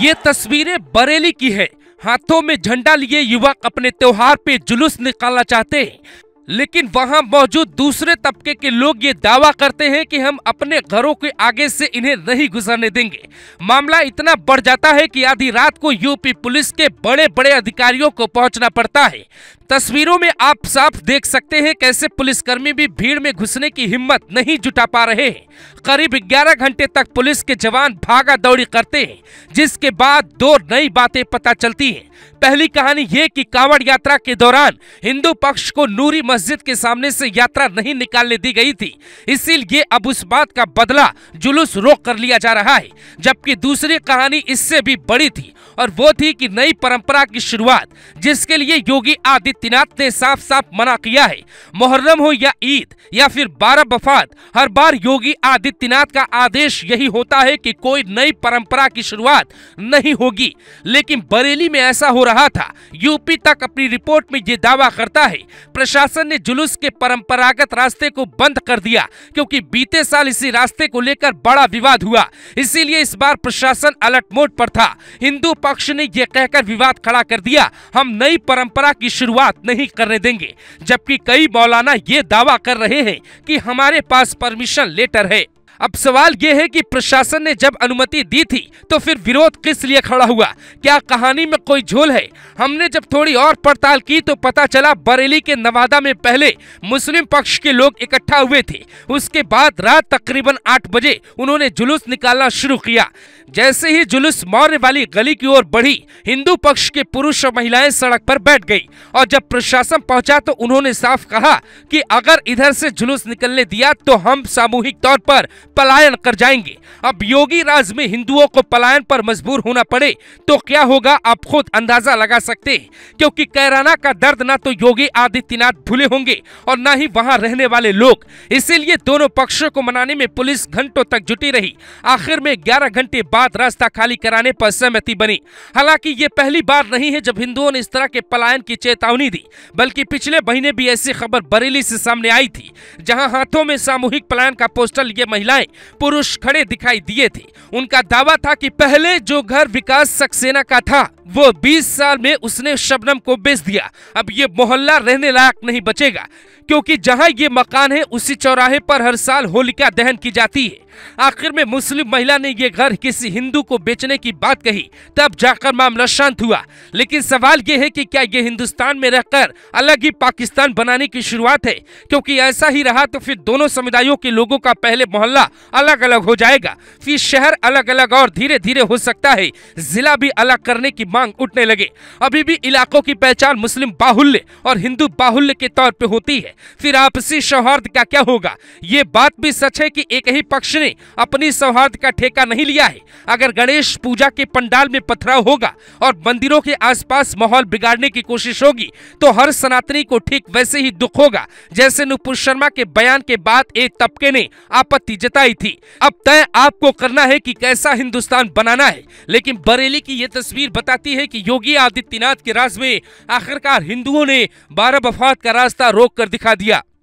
ये तस्वीरें बरेली की है हाथों में झंडा लिए युवक अपने त्योहार पे जुलूस निकालना चाहते हैं लेकिन वहां मौजूद दूसरे तबके के लोग ये दावा करते हैं कि हम अपने घरों के आगे से इन्हें नहीं गुजरने देंगे मामला इतना बढ़ जाता है कि आधी रात को यूपी पुलिस के बड़े बड़े अधिकारियों को पहुंचना पड़ता है तस्वीरों में आप साफ देख सकते हैं कैसे पुलिसकर्मी भी भीड़ में घुसने की हिम्मत नहीं जुटा पा रहे हैं करीब 11 घंटे तक पुलिस के जवान भागा दौड़ी करते हैं जिसके बाद दो नई बातें पता चलती हैं पहली कहानी ये कि कांवड़ यात्रा के दौरान हिंदू पक्ष को नूरी मस्जिद के सामने से यात्रा नहीं निकालने दी गई थी इसीलिए अब उस बात का बदला जुलूस रोक कर लिया जा रहा है जबकि दूसरी कहानी इससे भी बड़ी थी और वो थी कि नई परंपरा की शुरुआत जिसके लिए योगी आदित्य मुफ्तीनात ने साफ साफ मना किया है मुहर्रम हो या ईद या फिर बारह बफात हर बार योगी आदित्यनाथ का आदेश यही होता है कि कोई नई परंपरा की शुरुआत नहीं होगी लेकिन बरेली में ऐसा हो रहा था यूपी तक अपनी रिपोर्ट में ये दावा करता है प्रशासन ने जुलूस के परंपरागत रास्ते को बंद कर दिया क्योंकि बीते साल इसी रास्ते को लेकर बड़ा विवाद हुआ इसीलिए इस बार प्रशासन अलर्ट मोड पर था हिंदू पक्ष ने यह कहकर विवाद खड़ा कर दिया हम नई परंपरा की शुरुआत बात नहीं करने देंगे जबकि कई मौलाना ये दावा कर रहे हैं कि हमारे पास परमिशन लेटर है अब सवाल ये है कि प्रशासन ने जब अनुमति दी थी तो फिर विरोध किस लिए खड़ा हुआ क्या कहानी में कोई झोल है हमने जब थोड़ी और पड़ताल की तो पता चला बरेली के नवादा में पहले मुस्लिम पक्ष के लोग इकट्ठा हुए थे उसके बाद रात तकरीबन आठ बजे उन्होंने जुलूस निकालना शुरू किया जैसे ही जुलूस मौर्य वाली गली की ओर बढ़ी हिंदू पक्ष के पुरुष और महिलाएं सड़क पर बैठ गई और जब प्रशासन पहुंचा तो उन्होंने साफ कहा कि अगर इधर से जुलूस निकलने दिया तो हम सामूहिक तौर पर पलायन कर जाएंगे अब योगी राज में हिंदुओं को पलायन पर मजबूर होना पड़े तो क्या होगा आप खुद अंदाजा लगा सकते हैं क्योंकि कैराना का दर्द ना तो योगी आदित्यनाथ भूले होंगे और ना ही वहां रहने वाले लोग इसीलिए दोनों पक्षों को मनाने में पुलिस घंटों तक जुटी रही आखिर में ग्यारह घंटे बाद रास्ता खाली कराने पर सहमति बनी हालांकि ये पहली बार नहीं है जब हिंदुओं ने इस तरह के पलायन की चेतावनी दी बल्कि पिछले महीने भी ऐसी खबर बरेली से सामने आई थी जहां हाथों में सामूहिक पलायन का पोस्टर लिए महिलाएं में पुरुष खड़े दिखाई दिए थे उनका दावा था कि पहले जो घर विकास सक्सेना का था वो 20 साल में उसने शबनम को बेच दिया अब ये मोहल्ला रहने लायक नहीं बचेगा क्योंकि जहां ये मकान है उसी चौराहे पर हर साल होलिका दहन की जाती है आखिर में मुस्लिम महिला ने ये घर किसी हिंदू को बेचने की बात कही तब जाकर मामला शांत हुआ लेकिन सवाल ये है कि क्या ये हिंदुस्तान में रहकर अलग ही पाकिस्तान बनाने की शुरुआत है क्योंकि ऐसा ही रहा तो फिर दोनों समुदायों के लोगों का पहले मोहल्ला अलग अलग हो जाएगा फिर शहर अलग अलग और धीरे धीरे हो सकता है जिला भी अलग करने की मांग उठने लगे अभी भी इलाकों की पहचान मुस्लिम बाहुल्य और हिंदू बाहुल्य के तौर पर होती है फिर आपसी सौहार्द का क्या होगा ये बात भी सच है कि एक ही पक्ष ने अपनी सौहार्द का ठेका नहीं लिया है अगर गणेश पूजा के पंडाल में पथराव होगा और मंदिरों के आसपास माहौल बिगाड़ने की कोशिश होगी तो हर सनातनी को ठीक वैसे ही दुख होगा जैसे नुपुर शर्मा के बयान के बाद एक तबके ने आपत्ति जताई थी अब तय आपको करना है कि कैसा हिंदुस्तान बनाना है लेकिन बरेली की यह तस्वीर बताती कहती है कि योगी आदित्यनाथ के राज में आखिरकार हिंदुओं ने बारह वफात का रास्ता रोक कर दिखा दिया